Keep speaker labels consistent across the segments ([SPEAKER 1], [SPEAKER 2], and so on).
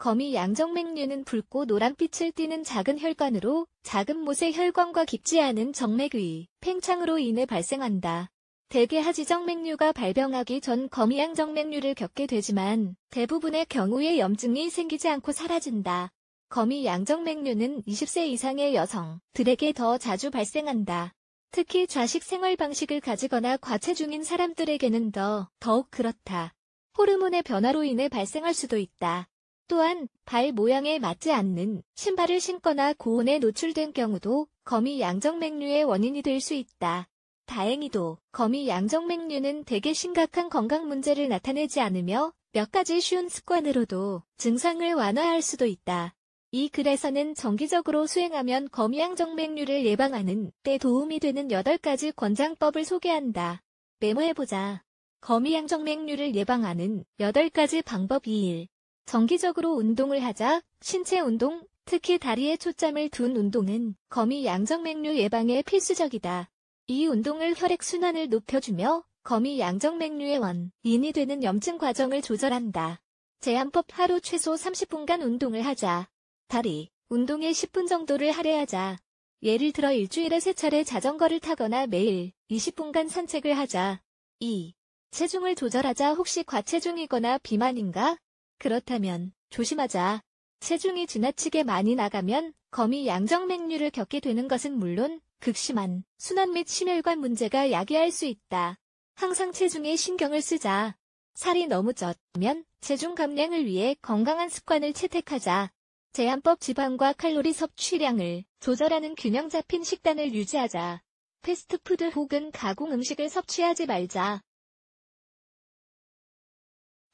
[SPEAKER 1] 거미 양정맥류는 붉고 노란빛을 띠는 작은 혈관으로 작은 못의 혈관과 깊지 않은 정맥위 팽창으로 인해 발생한다. 대개 하지정맥류가 발병하기 전 거미양정맥류를 겪게 되지만 대부분의 경우에 염증이 생기지 않고 사라진다. 거미양정맥류는 20세 이상의 여성들에게 더 자주 발생한다. 특히 좌식 생활 방식을 가지거나 과체중인 사람들에게는 더 더욱 그렇다. 호르몬의 변화로 인해 발생할 수도 있다. 또한 발 모양에 맞지 않는 신발을 신거나 고온에 노출된 경우도 거미 양정맥류의 원인이 될 수 있다. 다행히도 거미 양정맥류는 대개 심각한 건강 문제를 나타내지 않으며 몇 가지 쉬운 습관으로도 증상을 완화할 수도 있다. 이 글에서는 정기적으로 수행하면 거미양정맥류를 예방하는 때 도움이 되는 8가지 권장법을 소개한다. 메모해보자. 거미양정맥류를 예방하는 8가지 방법 2일 정기적으로 운동을 하자 신체 운동, 특히 다리에 초점을 둔 운동은 거미 양정맥류 예방에 필수적이다. 이 운동을 혈액순환을 높여주며 거미 양정맥류의 원인이 되는 염증 과정을 조절한다. 제한법 하루 최소 30분간 운동을 하자. 다리, 운동에 10분 정도를 할애하자. 예를 들어 일주일에 3차례 자전거를 타거나 매일 20분간 산책을 하자. 2. 체중을 조절하자 혹시 과체중이거나 비만인가? 그렇다면 조심하자. 체중이 지나치게 많이 나가면 거미 양정맥류를 겪게 되는 것은 물론 극심한 순환 및 심혈관 문제가 야기할 수 있다. 항상 체중에 신경을 쓰자. 살이 너무 쪘면 으 체중 감량을 위해 건강한 습관을 채택하자. 제한법 지방과 칼로리 섭취량을 조절하는 균형 잡힌 식단을 유지하자. 패스트푸드 혹은 가공 음식을 섭취하지 말자.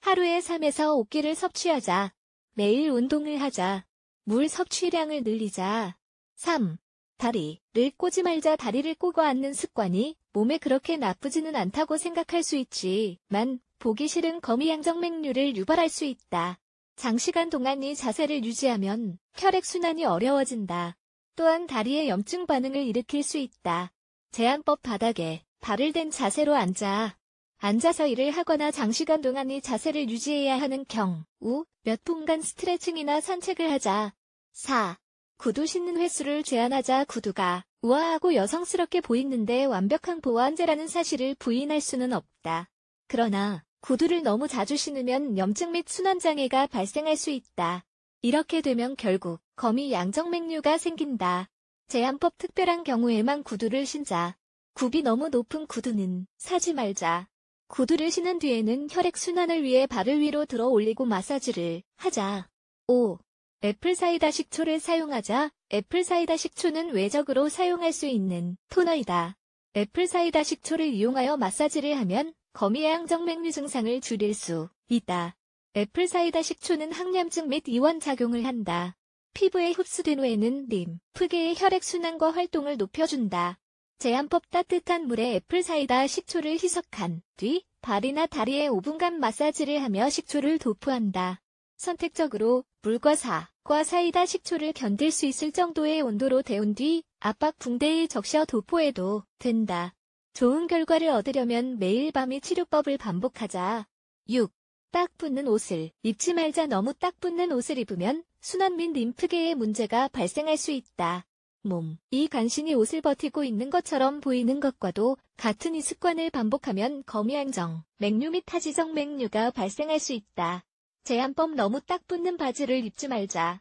[SPEAKER 1] 하루에 3에서 5끼를 섭취하자. 매일 운동을 하자. 물 섭취량을 늘리자. 3. 다리를 꼬지 말자 다리를 꼬고 앉는 습관이 몸에 그렇게 나쁘지는 않다고 생각할 수 있지만 보기 싫은 거미양정맥류를 유발할 수 있다. 장시간 동안 이 자세를 유지하면 혈액순환이 어려워진다. 또한 다리에 염증 반응을 일으킬 수 있다. 제한법 바닥에 발을 댄 자세로 앉아 앉아서 일을 하거나 장시간 동안 이 자세를 유지해야 하는 경우 몇 분간 스트레칭이나 산책을 하자. 4. 구두 신는 횟수를 제한하자 구두가 우아하고 여성스럽게 보이는데 완벽한 보완제라는 사실을 부인할 수는 없다. 그러나 구두를 너무 자주 신으면 염증 및 순환장애가 발생할 수 있다. 이렇게 되면 결국 거미 양정맥류가 생긴다. 제한법 특별한 경우에만 구두를 신자. 굽이 너무 높은 구두는 사지 말자. 구두를 신은 뒤에는 혈액순환을 위해 발을 위로 들어 올리고 마사지를 하자. 5. 애플사이다 식초를 사용하자. 애플사이다 식초는 외적으로 사용할 수 있는 토너이다. 애플사이다 식초를 이용하여 마사지를 하면 거미의항정맥류 증상을 줄일 수 있다. 애플사이다 식초는 항염증 및 이완 작용을 한다. 피부에 흡수된 후에는 림프계의 혈액순환과 활동을 높여준다. 제한법 따뜻한 물에 애플 사이다 식초를 희석한 뒤 발이나 다리에 5분간 마사지를 하며 식초를 도포한다. 선택적으로 물과 사과 사이다 식초를 견딜 수 있을 정도의 온도로 데운 뒤 압박 붕대에 적셔 도포해도 된다. 좋은 결과를 얻으려면 매일 밤이 치료법을 반복하자. 6. 딱 붙는 옷을 입지 말자 너무 딱 붙는 옷을 입으면 순환 및 림프계의 문제가 발생할 수 있다. 몸. 이 간신히 옷을 버티고 있는 것처럼 보이는 것과도 같은 이 습관을 반복하면 거미안정, 맥류및 타지성 맥류가 발생할 수 있다. 제한법 너무 딱 붙는 바지를 입지 말자.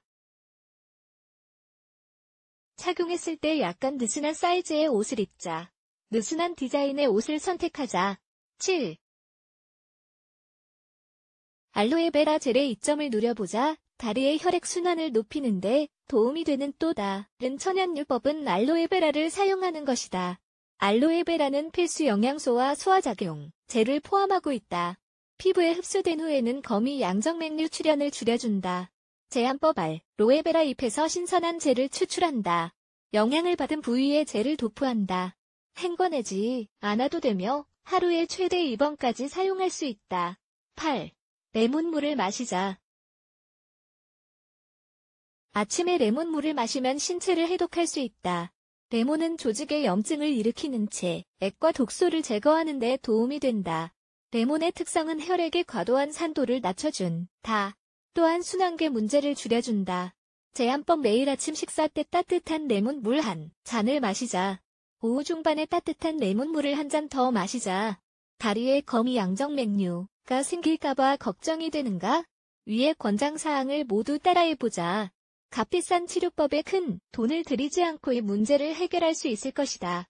[SPEAKER 1] 착용했을 때 약간 느슨한 사이즈의 옷을 입자. 느슨한 디자인의 옷을 선택하자. 7. 알로에베라 젤의 이점을 누려보자. 다리의 혈액순환을 높이는데 도움이 되는 또 다른 천연요법은 알로에베라를 사용하는 것이다. 알로에베라는 필수 영양소와 소화작용, 제를 포함하고 있다. 피부에 흡수된 후에는 거미 양정맥류 출현을 줄여준다. 제한법 알, 로에베라 잎에서 신선한 젤을 추출한다. 영양을 받은 부위에 젤을 도포한다. 헹궈내지 않아도 되며 하루에 최대 2번까지 사용할 수 있다. 8. 레몬물을 마시자. 아침에 레몬물을 마시면 신체를 해독할 수 있다. 레몬은 조직의 염증을 일으키는 채 액과 독소를 제거하는 데 도움이 된다. 레몬의 특성은 혈액의 과도한 산도를 낮춰준 다. 또한 순환계 문제를 줄여준다. 제한법 매일 아침 식사 때 따뜻한 레몬물 한 잔을 마시자. 오후 중반에 따뜻한 레몬물을 한 잔 더 마시자. 다리에 거미 양정맥류가 생길까봐 걱정이 되는가? 위의 권장사항을 모두 따라해보자. 값비싼 치료법에 큰 돈을 들이지 않고 이 문제를 해결할 수 있을 것이다.